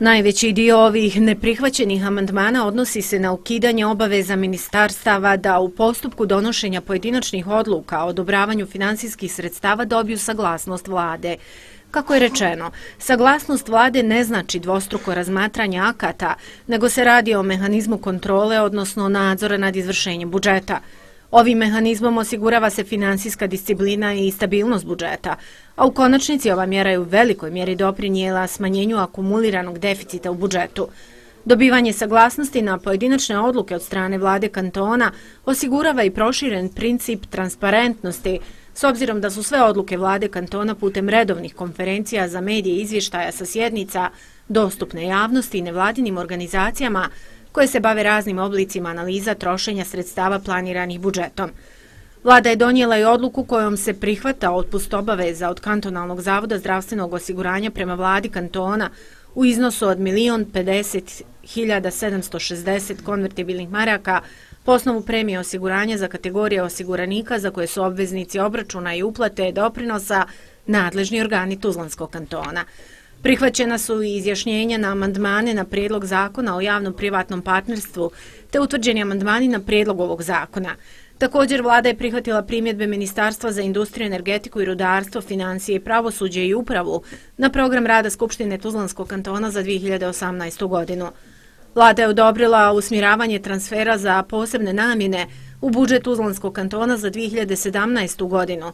Najveći dio ovih neprihvaćenih amandmana odnosi se na ukidanje obaveza ministarstava da u postupku donošenja pojedinačnih odluka o odobravanju finansijskih sredstava dobiju saglasnost vlade. Kako je rečeno, saglasnost vlade ne znači dvostruko razmatranje akata, nego se radi o mehanizmu kontrole, odnosno nadzora nad izvršenjem budžeta. Ovim mehanizmom osigurava se finansijska disciplina i stabilnost budžeta, a u konačnici ova mjera je u velikoj mjeri doprinijela smanjenju akumuliranog deficita u budžetu. Dobivanje saglasnosti na pojedinačne odluke od strane vlade kantona osigurava i proširen princip transparentnosti, s obzirom da su sve odluke vlade kantona putem redovnih konferencija za medije izvještaja sa sjednica, dostupne javnosti i nevladinim organizacijama, koje se bave raznim oblicima analiza trošenja sredstava planiranih budžetom. Vlada je donijela i odluku kojom se prihvata otpust obaveza od kantonalnog zavoda zdravstvenog osiguranja prema vladi kantona u iznosu od 1.050.760 konvertibilnih maraka po osnovu premije osiguranja za kategorije osiguranika za koje su obveznici obračuna i uplate doprinosa nadležni organi Tuzlanskog kantona. Prihvaćena su i izjašnjenja na amandmane na predlog zakona o javno-privatnom partnerstvu te utvrđeni amandmani na predlog ovog zakona. Također vlada je prihvatila primjedbe Ministarstva za industriju, energetiku i rudarstvo, financije pravosuđe i upravu na program rada Skupštine Tuzlanskog kantona za 2018. godinu. Vlada je odobrila usmiravanje transfera za posebne namjene u budžet Tuzlanskog kantona za 2017. godinu,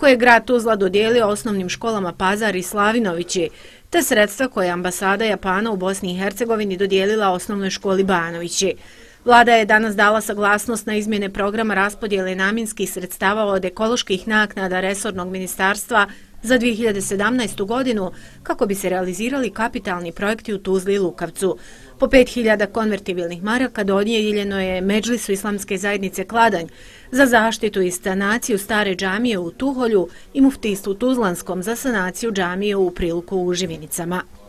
koje je grad Tuzla dodijelio osnovnim školama Pazar i Slavinovići, te sredstva koje je ambasada Japana u Bosni i Hercegovini dodijelila osnovnoj školi Banovići. Vlada je danas dala saglasnost na izmjene programa raspodjele naminskih sredstava od ekoloških naknada Resornog ministarstva za 2017. godinu kako bi se realizirali kapitalni projekti u Tuzli i Lukavcu. Po 5000 konvertibilnih maraka dodijeljeno je Međlisu islamske zajednice Kladanj za zaštitu i stanaciju stare džamije u Tuholju i muftistu Tuzlanskom za sanaciju džamije u priluku u Živinicama.